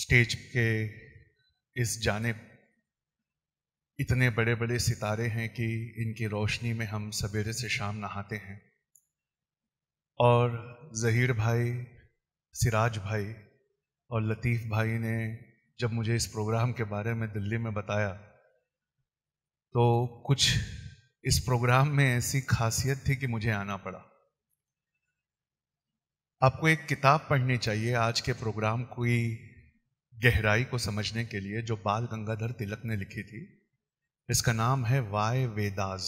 stage के इस जाने इतने बड़े बड़े सितारे हैं कि इनकी रोशनी में हम सवेरे से शाम नहाते हैं और जहीर भाई सिराज भाई और लतीफ़ भाई ने जब मुझे इस प्रोग्राम के बारे में दिल्ली में बताया तो कुछ इस प्रोग्राम में ऐसी खासियत थी कि मुझे आना पड़ा आपको एक किताब पढ़नी चाहिए आज के प्रोग्राम कोई गहराई को समझने के लिए जो बाल गंगाधर तिलक ने लिखी थी इसका नाम है वाय वेदाज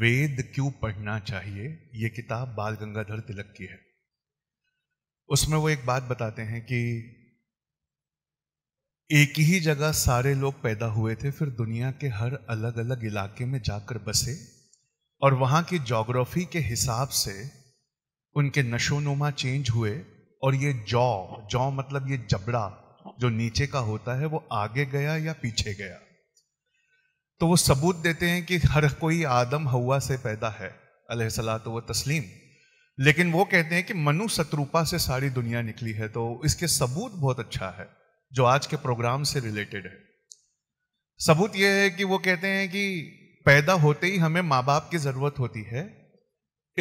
वेद क्यों पढ़ना चाहिए ये किताब बाल गंगाधर तिलक की है उसमें वो एक बात बताते हैं कि एक ही जगह सारे लोग पैदा हुए थे फिर दुनिया के हर अलग अलग इलाके में जाकर बसे और वहाँ की जोग्राफी के हिसाब से उनके नशोनुमा चेंज हुए और ये जौ जौ मतलब ये जबड़ा जो नीचे का होता है वो आगे गया या पीछे गया तो वो सबूत देते हैं कि हर कोई आदम हवा से पैदा है अलह तो वह तस्लीम लेकिन वो कहते हैं कि मनु शत्रुपा से सारी दुनिया निकली है तो इसके सबूत बहुत अच्छा है जो आज के प्रोग्राम से रिलेटेड है सबूत यह है कि वो कहते हैं कि पैदा होते ही हमें माँ बाप की ज़रूरत होती है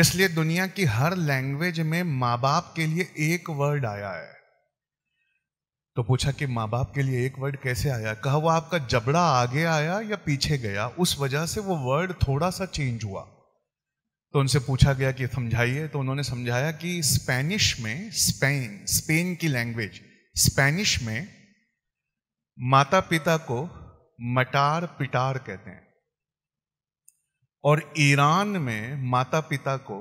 इसलिए दुनिया की हर लैंग्वेज में माँ बाप के लिए एक वर्ड आया है तो पूछा कि माँ बाप के लिए एक वर्ड कैसे आया कहा वो आपका जबड़ा आगे आया या पीछे गया उस वजह से वो वर्ड थोड़ा सा चेंज हुआ तो उनसे पूछा गया कि समझाइए तो उन्होंने समझाया कि स्पेनिश में स्पेन स्पेन की लैंग्वेज स्पेनिश में माता पिता को मटार पिटार कहते हैं और ईरान में माता पिता को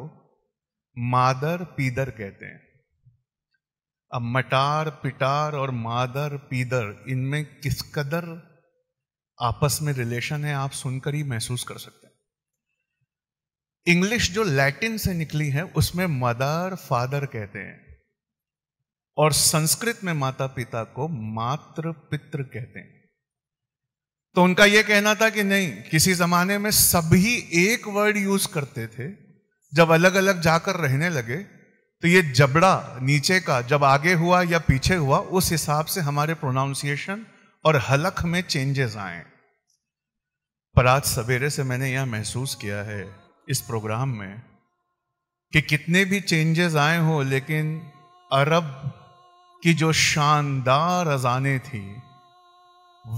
मादर पीदर कहते हैं अब मटार पिटार और मादर पीदर इनमें किस कदर आपस में रिलेशन है आप सुनकर ही महसूस कर सकते हैं इंग्लिश जो लैटिन से निकली है उसमें मदर फादर कहते हैं और संस्कृत में माता पिता को मातृ पित्र कहते हैं तो उनका यह कहना था कि नहीं किसी जमाने में सभी एक वर्ड यूज करते थे जब अलग अलग जाकर रहने लगे तो ये जबड़ा नीचे का जब आगे हुआ या पीछे हुआ उस हिसाब से हमारे प्रोनाउंसिएशन और हलक में चेंजेस आए पर आज सवेरे से मैंने यह महसूस किया है इस प्रोग्राम में कि कितने भी चेंजेस आए हों लेकिन अरब की जो शानदार अजाने थी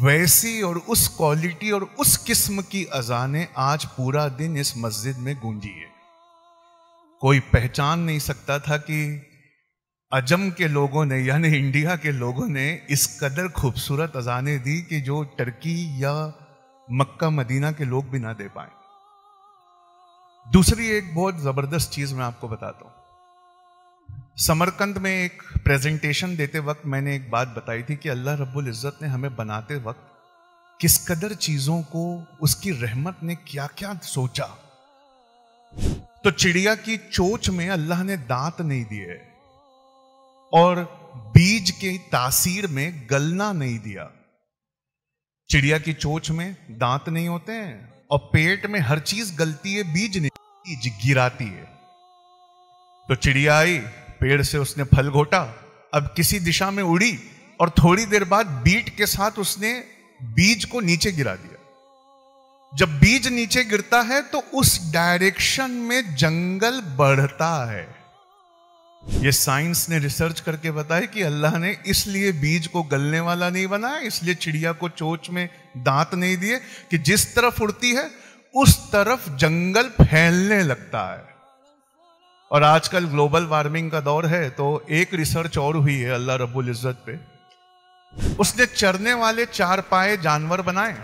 वैसी और उस क्वालिटी और उस किस्म की अजाने आज पूरा दिन इस मस्जिद में गूंजी है कोई पहचान नहीं सकता था कि अजम के लोगों ने यानी इंडिया के लोगों ने इस कदर खूबसूरत अजाने दी कि जो टर्की या मक्का मदीना के लोग भी ना दे पाए दूसरी एक बहुत ज़बरदस्त चीज़ मैं आपको बताता हूं समरकंद में एक प्रेजेंटेशन देते वक्त मैंने एक बात बताई थी कि अल्लाह रब्बुल इज़्ज़त ने हमें बनाते वक्त किस कदर चीज़ों को उसकी रहमत ने क्या क्या सोचा तो चिड़िया की चोच में अल्लाह ने दांत नहीं दिए और बीज की तासीर में गलना नहीं दिया चिड़िया की चोच में दांत नहीं होते हैं और पेट में हर चीज गलती है बीज नहीं बीज गिराती है तो चिड़िया आई पेड़ से उसने फल घोटा अब किसी दिशा में उड़ी और थोड़ी देर बाद बीट के साथ उसने बीज को नीचे गिरा दिया जब बीज नीचे गिरता है तो उस डायरेक्शन में जंगल बढ़ता है ये साइंस ने रिसर्च करके बताया कि अल्लाह ने इसलिए बीज को गलने वाला नहीं बनाया इसलिए चिड़िया को चोच में दांत नहीं दिए कि जिस तरफ उड़ती है उस तरफ जंगल फैलने लगता है और आजकल ग्लोबल वार्मिंग का दौर है तो एक रिसर्च और हुई है अल्लाह रबुल इज़्ज़त पे उसने चरने वाले चार पाए जानवर बनाए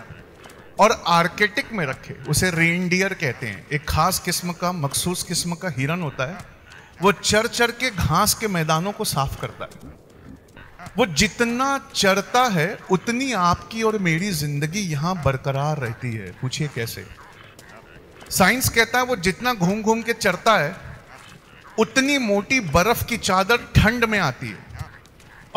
और आर्केटिक में रखे उसे रेनडियर कहते हैं एक खास किस्म का मखसूस किस्म का हिरन होता है वो चर चर के घास के मैदानों को साफ करता है वो जितना चरता है उतनी आपकी और मेरी जिंदगी यहां बरकरार रहती है पूछिए कैसे साइंस कहता है वो जितना घूम घूम के चरता है उतनी मोटी बर्फ की चादर ठंड में आती है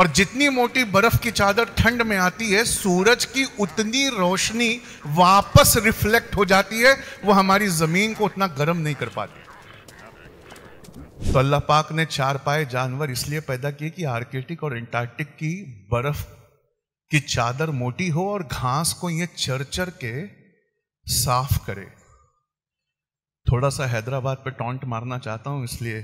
और जितनी मोटी बर्फ की चादर ठंड में आती है सूरज की उतनी रोशनी वापस रिफ्लेक्ट हो जाती है वो हमारी जमीन को उतना गर्म नहीं कर पाती तो अल्लाह पाक ने चार पाए जानवर इसलिए पैदा किए कि आर्किटिक और एंटार्कटिक की बर्फ की चादर मोटी हो और घास को ये चर के साफ करे थोड़ा सा हैदराबाद पे टॉन्ट मारना चाहता हूं इसलिए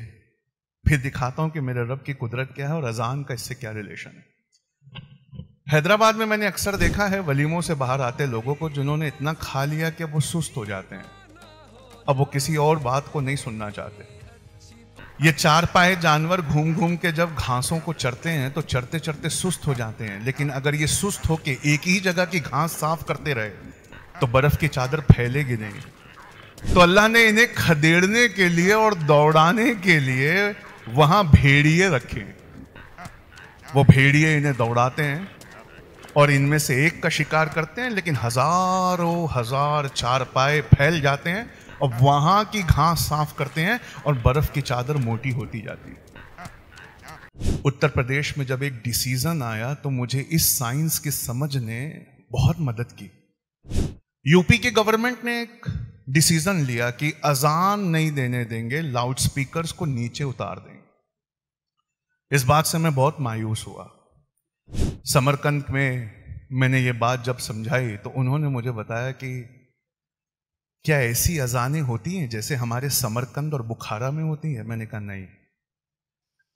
फिर दिखाता हूं कि मेरे रब की कुदरत क्या है और अजान का इससे क्या रिलेशन है हैदराबाद में मैंने अक्सर देखा है वलीमों से बाहर आते लोगों को जिन्होंने इतना खा लिया कि वो सुस्त हो जाते हैं अब वो किसी और बात को नहीं सुनना चाहते ये चार पाए जानवर घूम घूम के जब घासों को चरते हैं तो चरते चरते सुस्त हो जाते हैं लेकिन अगर ये सुस्त होके एक ही जगह की घास साफ करते रहे तो बर्फ की चादर फैलेगी नहीं तो अल्लाह ने इन्हें खदेड़ने के लिए और दौड़ाने के लिए वहां भेड़िए रखे वो भेड़िए इन्हें दौड़ाते हैं और इनमें से एक का शिकार करते हैं लेकिन हजारों हजार चार पाए फैल जाते हैं और वहां की घास साफ करते हैं और बर्फ़ की चादर मोटी होती जाती है उत्तर प्रदेश में जब एक डिसीज़न आया तो मुझे इस साइंस की समझ ने बहुत मदद की यूपी के गवर्नमेंट ने एक डिसीज़न लिया कि अजान नहीं देने देंगे स्पीकर को नीचे उतार दें इस बात से मैं बहुत मायूस हुआ समरकंद में मैंने ये बात जब समझाई तो उन्होंने मुझे बताया कि क्या ऐसी अजानें होती हैं जैसे हमारे समरकंद और बुखारा में होती हैं मैंने कहा नहीं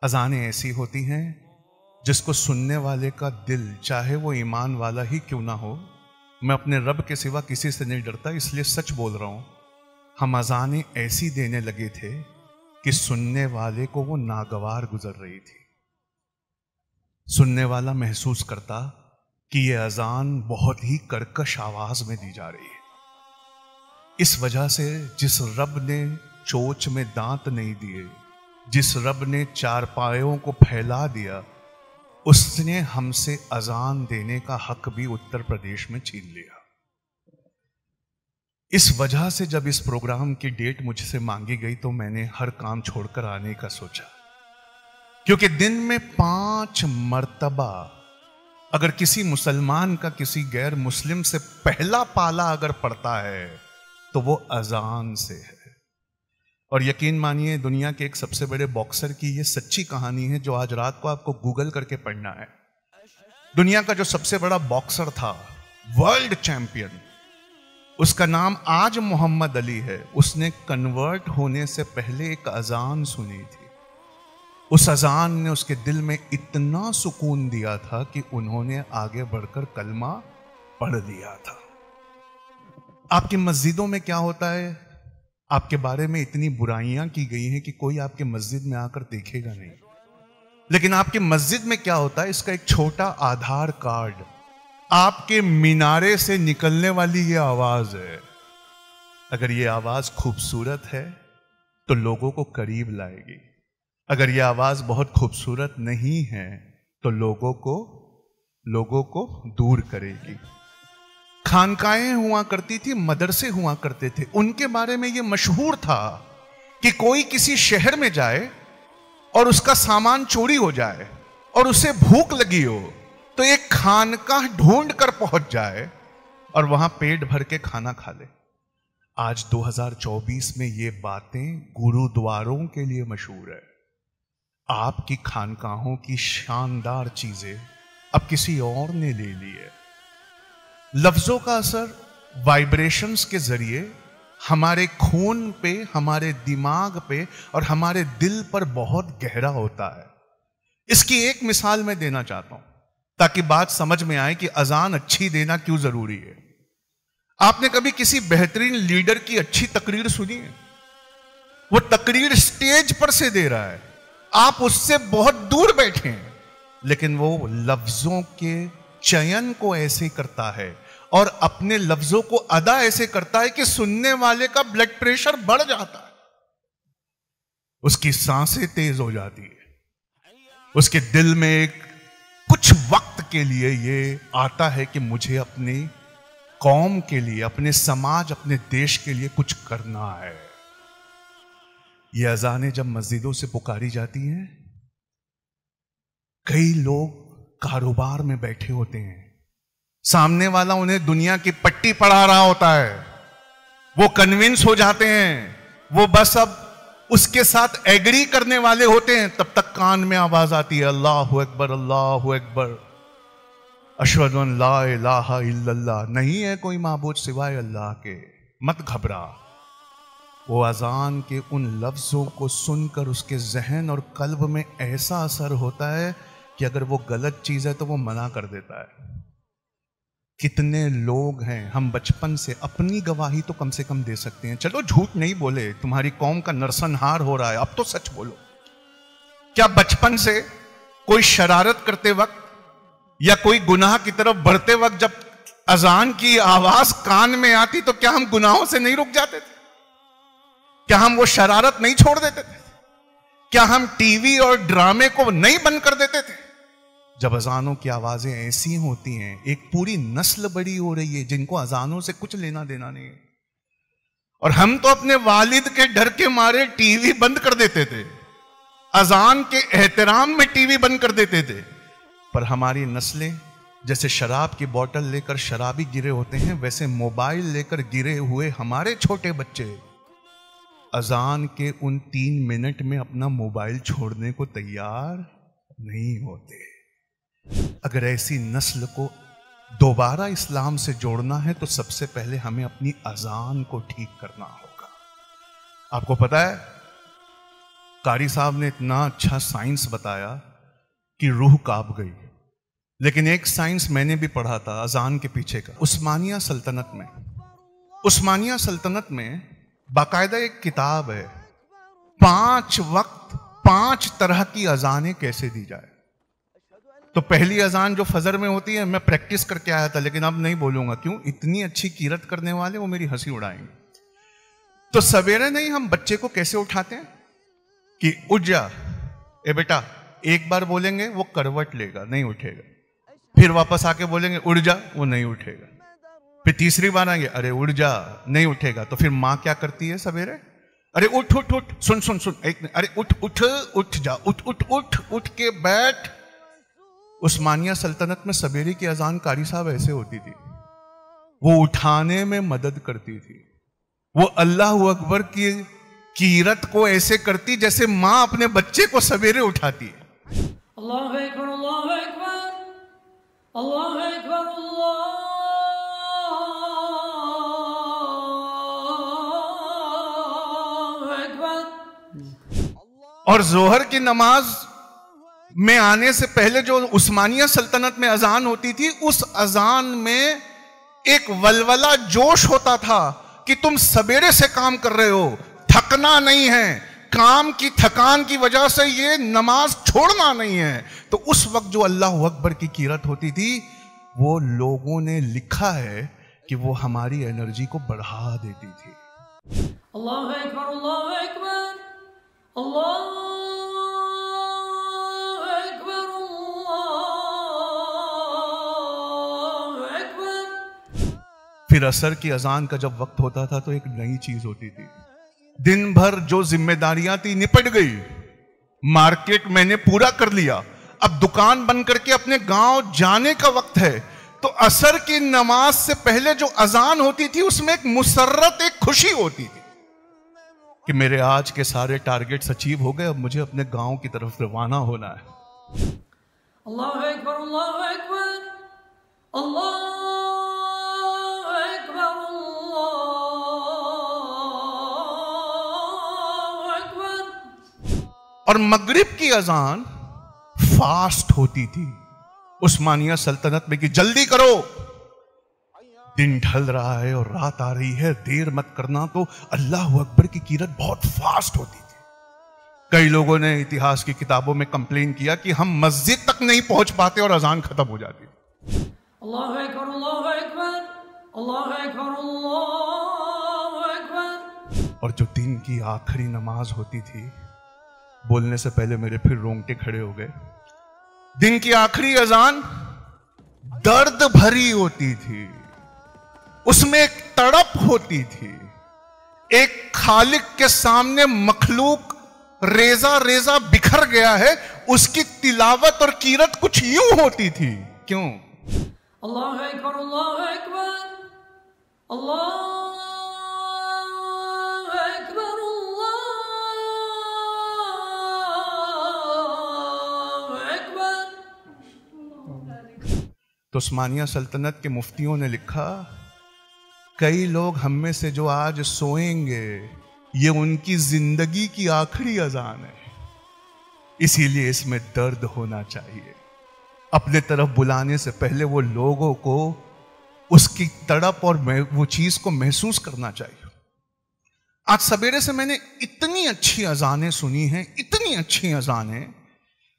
अजानें ऐसी होती हैं जिसको सुनने वाले का दिल चाहे वो ईमान वाला ही क्यों ना हो मैं अपने रब के सिवा किसी से नहीं डरता इसलिए सच बोल रहा हूँ हम अजानें ऐसी देने लगे थे कि सुनने वाले को वो नागवार गुजर रही थी सुनने वाला महसूस करता कि ये अजान बहुत ही कर्कश आवाज में दी जा रही है इस वजह से जिस रब ने चोच में दांत नहीं दिए जिस रब ने चारपायों को फैला दिया उसने हमसे अजान देने का हक भी उत्तर प्रदेश में छीन लिया इस वजह से जब इस प्रोग्राम की डेट मुझसे मांगी गई तो मैंने हर काम छोड़कर आने का सोचा क्योंकि दिन में पांच मर्तबा अगर किसी मुसलमान का किसी गैर मुस्लिम से पहला पाला अगर पड़ता है तो वो अजान से है और यकीन मानिए दुनिया के एक सबसे बड़े बॉक्सर की ये सच्ची कहानी है जो आज रात को आपको गूगल करके पढ़ना है दुनिया का जो सबसे बड़ा बॉक्सर था वर्ल्ड चैंपियन उसका नाम आज मोहम्मद अली है उसने कन्वर्ट होने से पहले एक अजान सुनी थी उस अजान ने उसके दिल में इतना सुकून दिया था कि उन्होंने आगे बढ़कर कलमा पढ़ लिया था आपकी मस्जिदों में क्या होता है आपके बारे में इतनी बुराइयां की गई हैं कि कोई आपके मस्जिद में आकर देखेगा नहीं लेकिन आपकी मस्जिद में क्या होता है इसका एक छोटा आधार कार्ड आपके मीनारे से निकलने वाली ये आवाज है अगर ये आवाज खूबसूरत है तो लोगों को करीब लाएगी अगर ये आवाज बहुत खूबसूरत नहीं है तो लोगों को लोगों को दूर करेगी खानकाएं हुआ करती थी मदरसे हुआ करते थे उनके बारे में यह मशहूर था कि कोई किसी शहर में जाए और उसका सामान चोरी हो जाए और उसे भूख लगी हो तो ये खानका ढूंढ कर पहुंच जाए और वहां पेट भर के खाना खा ले आज 2024 में ये बातें गुरुद्वारों के लिए मशहूर है आपकी खानकाहों की शानदार चीजें अब किसी और ने ले ली है लफ्जों का असर वाइब्रेशंस के जरिए हमारे खून पे हमारे दिमाग पे और हमारे दिल पर बहुत गहरा होता है इसकी एक मिसाल मैं देना चाहता हूं ताकि बात समझ में आए कि अजान अच्छी देना क्यों जरूरी है आपने कभी किसी बेहतरीन लीडर की अच्छी तकरीर सुनी है वो तकरीर स्टेज पर से दे रहा है आप उससे बहुत दूर बैठे हैं लेकिन वो लफ्जों के चयन को ऐसे करता है और अपने लफ्जों को अदा ऐसे करता है कि सुनने वाले का ब्लड प्रेशर बढ़ जाता है उसकी सांसें तेज हो जाती है उसके दिल में एक कुछ वक्त के लिए ये आता है कि मुझे अपनी कौम के लिए अपने समाज अपने देश के लिए कुछ करना है ये अजाने जब मस्जिदों से पुकारी जाती हैं कई लोग कारोबार में बैठे होते हैं सामने वाला उन्हें दुनिया की पट्टी पढ़ा रहा होता है वो कन्विंस हो जाते हैं वो बस अब उसके साथ एग्री करने वाले होते हैं तब तक कान में आवाज आती है अल्लाह अकबर अल्लाह अकबर अशद ला नहीं है कोई महबूज सिवाय अल्लाह के मत घबरा वो अजान के उन लफ्ज़ों को सुनकर उसके जहन और कल्ब में ऐसा असर होता है कि अगर वो गलत चीज़ है तो वो मना कर देता है कितने लोग हैं हम बचपन से अपनी गवाही तो कम से कम दे सकते हैं चलो झूठ नहीं बोले तुम्हारी कौम का नरसंहार हो रहा है अब तो सच बोलो क्या बचपन से कोई शरारत करते वक्त या कोई गुनाह की तरफ बढ़ते वक्त जब अजान की आवाज कान में आती तो क्या हम गुनाहों से नहीं रुक जाते थे क्या हम वो शरारत नहीं छोड़ देते थे क्या हम टीवी और ड्रामे को नहीं बंद कर देते थे जब अजानों की आवाज़ें ऐसी होती हैं एक पूरी नस्ल बड़ी हो रही है जिनको अजानों से कुछ लेना देना नहीं है और हम तो अपने वालिद के डर के मारे टीवी बंद कर देते थे अजान के एहतराम में टीवी बंद कर देते थे पर हमारी नस्लें जैसे शराब की बोतल लेकर शराबी गिरे होते हैं वैसे मोबाइल लेकर गिरे हुए हमारे छोटे बच्चे अजान के उन तीन मिनट में अपना मोबाइल छोड़ने को तैयार नहीं होते अगर ऐसी नस्ल को दोबारा इस्लाम से जोड़ना है तो सबसे पहले हमें अपनी अजान को ठीक करना होगा आपको पता है कारी साहब ने इतना अच्छा साइंस बताया कि रूह काप गई लेकिन एक साइंस मैंने भी पढ़ा था अजान के पीछे का उस्मानिया सल्तनत में उस्मानिया सल्तनत में बाकायदा एक किताब है पांच वक्त पांच तरह की अजानें कैसे दी जाए तो पहली अजान जो फजर में होती है मैं प्रैक्टिस करके आया था लेकिन अब नहीं बोलूंगा क्यों इतनी अच्छी कीरत करने वाले वो मेरी हंसी उड़ाएंगे तो सवेरे नहीं हम बच्चे को कैसे उठाते हैं कि उठ जा ए बेटा एक बार बोलेंगे वो करवट लेगा नहीं उठेगा फिर वापस आके बोलेंगे उड़ जा वो नहीं उठेगा फिर तीसरी बार आएंगे अरे उड़ जा नहीं उठेगा तो फिर माँ क्या करती है सवेरे अरे उठ उठ उठ सुन सुन सुन एक अरे उठ उठ उठ जा उठ उठ उठ उठ के बैठ उस्मानिया सल्तनत में सवेरे की अजान कारी साहब ऐसे होती थी वो उठाने में मदद करती थी वो अल्लाह अकबर की कीरत को ऐसे करती जैसे माँ अपने बच्चे को सवेरे उठाती है और जोहर की नमाज में आने से पहले जो उस्मानिया सल्तनत में अजान होती थी उस अजान में एक वलवला जोश होता था कि तुम सवेरे से काम कर रहे हो थकना नहीं है काम की थकान की वजह से ये नमाज छोड़ना नहीं है तो उस वक्त जो अल्लाह अकबर की कीरत होती थी वो लोगों ने लिखा है कि वो हमारी एनर्जी को बढ़ा देती थी अल्लाह अल्लाह अल्लाह अकबर अल्लाह फिर असर की अजान का जब वक्त होता था तो एक नई चीज होती थी दिन भर जो जिम्मेदारियां थी निपट गई मार्केट मैंने पूरा कर लिया अब दुकान बंद करके अपने गांव जाने का वक्त है तो असर की नमाज से पहले जो अजान होती थी उसमें एक मुसरत एक खुशी होती थी कि मेरे आज के सारे टारगेट अचीव हो गए अब मुझे अपने गांव की तरफ रवाना होना है अल्लाह अल्लाह अल्लाह और मगरिब की अजान फास्ट होती थी उस्मानिया सल्तनत में कि जल्दी करो दिन ढल रहा है और रात आ रही है देर मत करना तो अल्लाह अकबर की कीरत बहुत फास्ट होती थी कई लोगों ने इतिहास की किताबों में कंप्लेन किया कि हम मस्जिद तक नहीं पहुंच पाते और अजान खत्म हो जाती और जो दिन की आखिरी नमाज होती थी बोलने से पहले मेरे फिर रोंगटे खड़े हो गए दिन की आखिरी अजान दर्द भरी होती थी उसमें एक तड़प होती थी एक खालिक के सामने मखलूक रेजा रेजा बिखर गया है उसकी तिलावत और कीरत कुछ यूं होती थी क्यों अल्लाह अल्लाह अल्लाह तो उस्मानिया सल्तनत के मुफ्तियों ने लिखा कई लोग हम में से जो आज सोएंगे ये उनकी जिंदगी की आखिरी अजान है इसीलिए इसमें दर्द होना चाहिए अपने तरफ बुलाने से पहले वो लोगों को उसकी तड़प और वो चीज को महसूस करना चाहिए आज सवेरे से मैंने इतनी अच्छी अजानें सुनी हैं इतनी अच्छी अजानें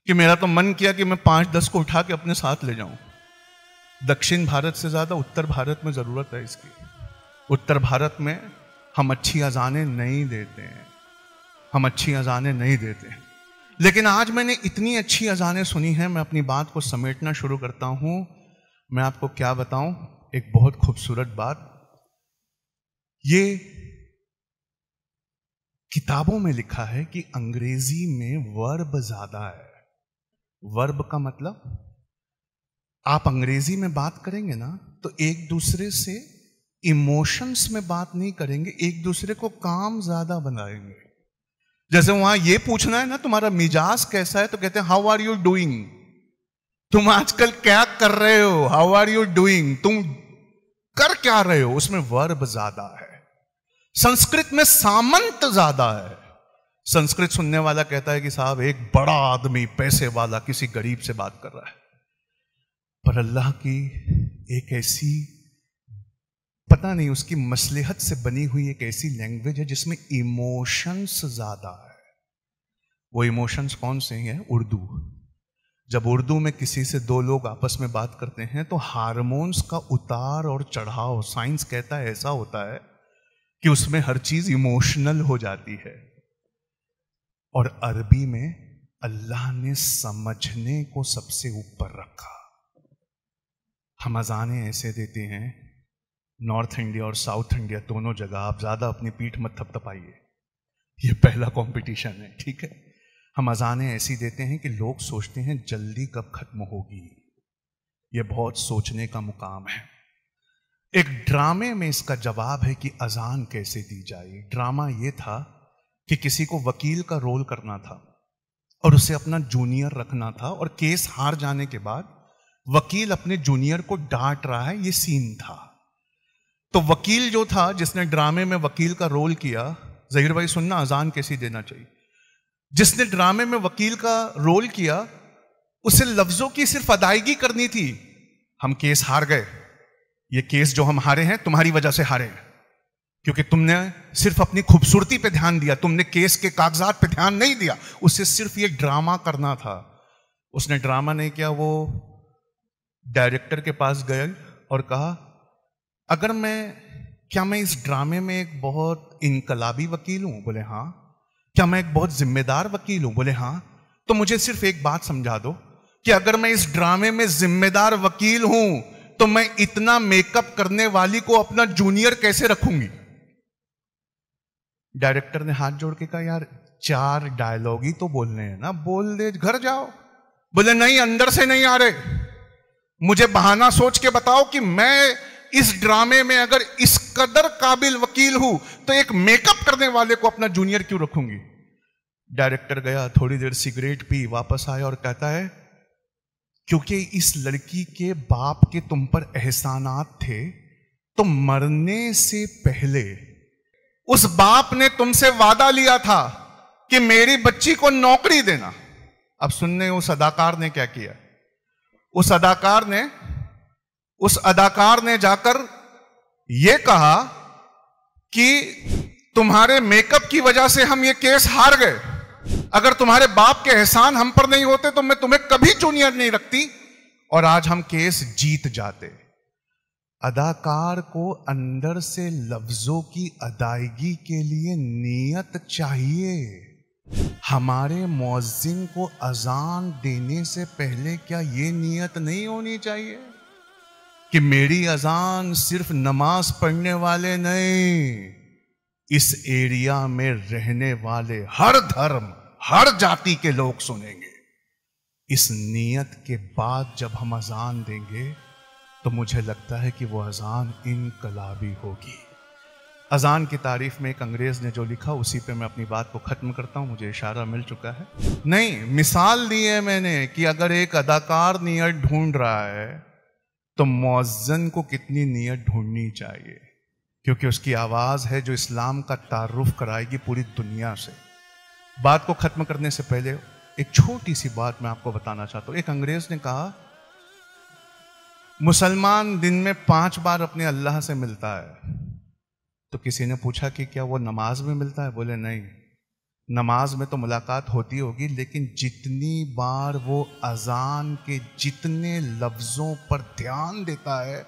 कि मेरा तो मन किया कि मैं पांच दस को उठा के अपने साथ ले जाऊं दक्षिण भारत से ज़्यादा उत्तर भारत में ज़रूरत है इसकी उत्तर भारत में हम अच्छी अजानें नहीं देते हैं हम अच्छी अजानें नहीं देते हैं लेकिन आज मैंने इतनी अच्छी अजानें सुनी हैं मैं अपनी बात को समेटना शुरू करता हूँ मैं आपको क्या बताऊं एक बहुत खूबसूरत बात ये किताबों में लिखा है कि अंग्रेजी में वर्ब ज्यादा है वर्ब का मतलब आप अंग्रेजी में बात करेंगे ना तो एक दूसरे से इमोशंस में बात नहीं करेंगे एक दूसरे को काम ज्यादा बनाएंगे जैसे वहां ये पूछना है ना तुम्हारा मिजाज कैसा है तो कहते हैं हाउ आर यू डूइंग तुम आजकल क्या कर रहे हो हाउ आर यू डूइंग तुम कर क्या रहे हो उसमें वर्ब ज्यादा है संस्कृत में सामंत ज्यादा है संस्कृत सुनने वाला कहता है कि साहब एक बड़ा आदमी पैसे वाला किसी गरीब से बात कर रहा है पर अल्लाह की एक ऐसी पता नहीं उसकी मसलहत से बनी हुई एक ऐसी लैंग्वेज है जिसमें इमोशंस ज़्यादा है वो इमोशंस कौन से हैं उर्दू जब उर्दू में किसी से दो लोग आपस में बात करते हैं तो हारमोन्स का उतार और चढ़ाव साइंस कहता है ऐसा होता है कि उसमें हर चीज़ इमोशनल हो जाती है और अरबी में अल्लाह ने समझने को सबसे ऊपर रखा हम अजाने ऐसे देते हैं नॉर्थ इंडिया और साउथ इंडिया दोनों जगह आप ज़्यादा अपनी पीठ मत थपथपाइए ये पहला कंपटीशन है ठीक है हम अजाने ऐसी देते हैं कि लोग सोचते हैं जल्दी कब खत्म होगी ये बहुत सोचने का मुकाम है एक ड्रामे में इसका जवाब है कि अजान कैसे दी जाए ड्रामा ये था कि किसी को वकील का रोल करना था और उसे अपना जूनियर रखना था और केस हार जाने के बाद वकील अपने जूनियर को डांट रहा है ये सीन था तो वकील जो था जिसने ड्रामे में वकील का रोल किया जहीर भाई सुनना अजान कैसी देना चाहिए जिसने ड्रामे में वकील का रोल किया उसे लफ्जों की सिर्फ अदायगी करनी थी हम केस हार गए ये केस जो हम हारे हैं तुम्हारी वजह से हारे हैं क्योंकि तुमने सिर्फ अपनी खूबसूरती पे ध्यान दिया तुमने केस के कागजात पे ध्यान नहीं दिया उससे सिर्फ ये ड्रामा करना था उसने ड्रामा नहीं किया वो डायरेक्टर के पास गए और कहा अगर मैं क्या मैं इस ड्रामे में एक बहुत इनकलाबी वकील हूं बोले हाँ क्या मैं एक बहुत जिम्मेदार वकील हूं बोले हाँ तो मुझे सिर्फ एक बात समझा दो कि अगर मैं इस ड्रामे में जिम्मेदार वकील हूं तो मैं इतना मेकअप करने वाली को अपना जूनियर कैसे रखूंगी डायरेक्टर ने हाथ जोड़ के कहा यार चार डायलॉग ही तो बोलने हैं ना बोल दे घर जाओ बोले नहीं अंदर से नहीं आ रहे मुझे बहाना सोच के बताओ कि मैं इस ड्रामे में अगर इस कदर काबिल वकील हूं तो एक मेकअप करने वाले को अपना जूनियर क्यों रखूंगी डायरेक्टर गया थोड़ी देर सिगरेट पी वापस आया और कहता है क्योंकि इस लड़की के बाप के तुम पर एहसानात थे तो मरने से पहले उस बाप ने तुमसे वादा लिया था कि मेरी बच्ची को नौकरी देना अब सुनने उस अदाकार ने क्या किया उस अदाकार ने उस अदाकार ने जाकर यह कहा कि तुम्हारे मेकअप की वजह से हम ये केस हार गए अगर तुम्हारे बाप के एहसान हम पर नहीं होते तो मैं तुम्हें कभी जूनियर नहीं रखती और आज हम केस जीत जाते अदाकार को अंदर से लफ्जों की अदायगी के लिए नियत चाहिए हमारे मुअज्जिन को अजान देने से पहले क्या ये नियत नहीं होनी चाहिए कि मेरी अजान सिर्फ नमाज पढ़ने वाले नहीं इस एरिया में रहने वाले हर धर्म हर जाति के लोग सुनेंगे इस नियत के बाद जब हम अजान देंगे तो मुझे लगता है कि वो अजान इनकलाबी होगी अजान की तारीफ में एक अंग्रेज़ ने जो लिखा उसी पे मैं अपनी बात को ख़त्म करता हूँ मुझे इशारा मिल चुका है नहीं मिसाल दी है मैंने कि अगर एक अदाकार नीयत ढूंढ रहा है तो मौजन को कितनी नीयत ढूंढनी चाहिए क्योंकि उसकी आवाज़ है जो इस्लाम का तारुफ कराएगी पूरी दुनिया से बात को ख़त्म करने से पहले एक छोटी सी बात मैं आपको बताना चाहता हूँ एक अंग्रेज़ ने कहा मुसलमान दिन में पांच बार अपने अल्लाह से मिलता है तो किसी ने पूछा कि क्या वो नमाज में मिलता है बोले नहीं नमाज में तो मुलाकात होती होगी लेकिन जितनी बार वो अजान के जितने लफ्ज़ों पर ध्यान देता है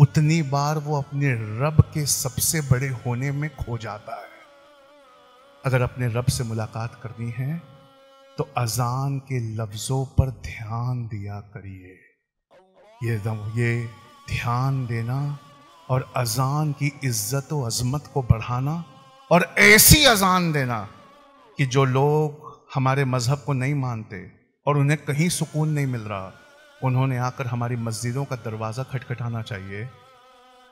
उतनी बार वो अपने रब के सबसे बड़े होने में खो जाता है अगर अपने रब से मुलाकात करनी है तो अजान के लफ्ज़ों पर ध्यान दिया करिए ये ये ध्यान देना और अजान की इज्जत व अजमत को बढ़ाना और ऐसी अजान देना कि जो लोग हमारे मज़हब को नहीं मानते और उन्हें कहीं सुकून नहीं मिल रहा उन्होंने आकर हमारी मस्जिदों का दरवाज़ा खटखटाना चाहिए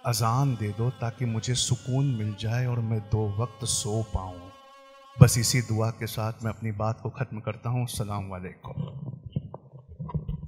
अजान दे दो ताकि मुझे सुकून मिल जाए और मैं दो वक्त सो पाऊँ बस इसी दुआ के साथ मैं अपनी बात को ख़त्म करता हूँ सलाम